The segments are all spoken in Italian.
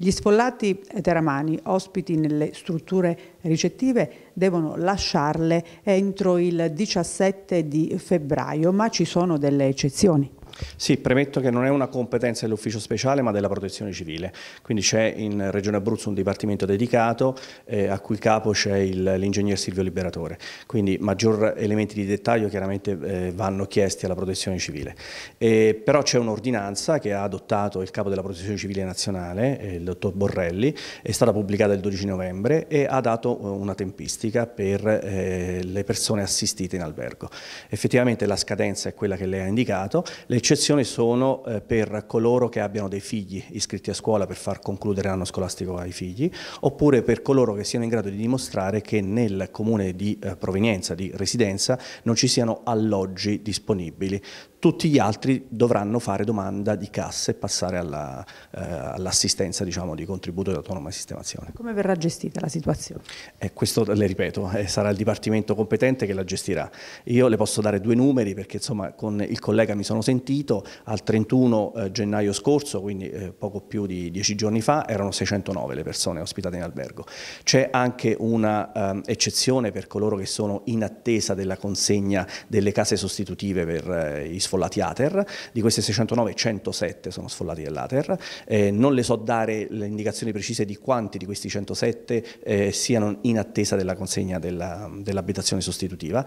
Gli sfollati teramani, ospiti nelle strutture ricettive, devono lasciarle entro il 17 di febbraio, ma ci sono delle eccezioni. Sì, premetto che non è una competenza dell'ufficio speciale ma della protezione civile, quindi c'è in Regione Abruzzo un dipartimento dedicato eh, a cui capo c'è l'ingegner Silvio Liberatore, quindi maggior elementi di dettaglio chiaramente eh, vanno chiesti alla protezione civile. Eh, però c'è un'ordinanza che ha adottato il capo della protezione civile nazionale, eh, il dottor Borrelli, è stata pubblicata il 12 novembre e ha dato eh, una tempistica per eh, le persone assistite in albergo. Effettivamente la scadenza è quella che lei ha indicato, lei eccezioni sono eh, per coloro che abbiano dei figli iscritti a scuola per far concludere l'anno scolastico ai figli, oppure per coloro che siano in grado di dimostrare che nel comune di eh, provenienza, di residenza, non ci siano alloggi disponibili tutti gli altri dovranno fare domanda di cassa e passare eh, all'assistenza eh, all diciamo, di contributo di autonoma sistemazione. Come verrà gestita la situazione? Eh, questo le ripeto, eh, sarà il Dipartimento competente che la gestirà. Io le posso dare due numeri perché insomma, con il collega mi sono sentito, al 31 eh, gennaio scorso, quindi eh, poco più di dieci giorni fa, erano 609 le persone ospitate in albergo. C'è anche un'eccezione ehm, per coloro che sono in attesa della consegna delle case sostitutive per i sfollati ATER, di queste 609 107 sono sfollati dell'ATER, eh, non le so dare le indicazioni precise di quanti di questi 107 eh, siano in attesa della consegna dell'abitazione dell sostitutiva,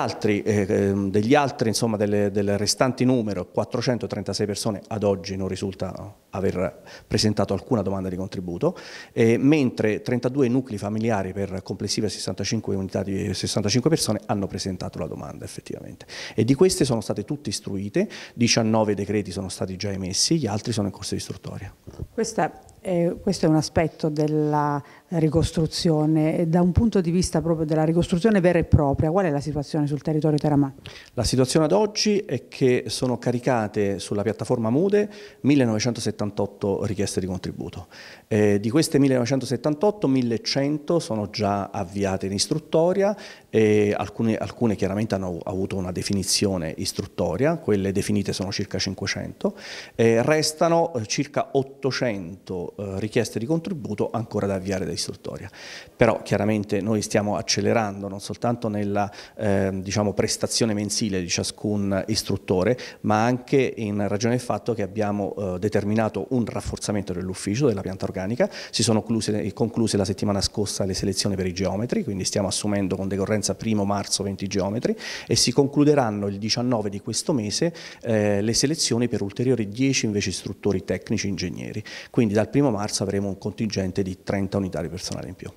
altri, eh, ehm, degli altri insomma delle, del restante numero 436 persone ad oggi non risultano aver presentato alcuna domanda di contributo, eh, mentre 32 nuclei familiari per complessive 65 unità di 65 persone hanno presentato la domanda effettivamente e di queste sono state tutte istruite, 19 decreti sono stati già emessi, gli altri sono in corso di istruttoria. Questa eh, questo è un aspetto della ricostruzione, da un punto di vista proprio della ricostruzione vera e propria, qual è la situazione sul territorio Teramà? La situazione ad oggi è che sono caricate sulla piattaforma MUDE 1978 richieste di contributo. Eh, di queste 1978, 1100 sono già avviate in istruttoria, e alcune, alcune chiaramente hanno avuto una definizione istruttoria, quelle definite sono circa 500, eh, restano circa 800 eh, richieste di contributo ancora da avviare da istruttoria. Però chiaramente noi stiamo accelerando non soltanto nella eh, diciamo, prestazione mensile di ciascun istruttore, ma anche in ragione del fatto che abbiamo eh, determinato un rafforzamento dell'ufficio, della pianta organica, si sono concluse, eh, concluse, la settimana scorsa le selezioni per i geometri, quindi stiamo assumendo con decorrenza 1 marzo 20 geometri e si concluderanno il 19 di questo mese eh, le selezioni per ulteriori 10 invece istruttori tecnici ingegneri. Quindi dal primo primo marzo avremo un contingente di 30 unità di personale in più.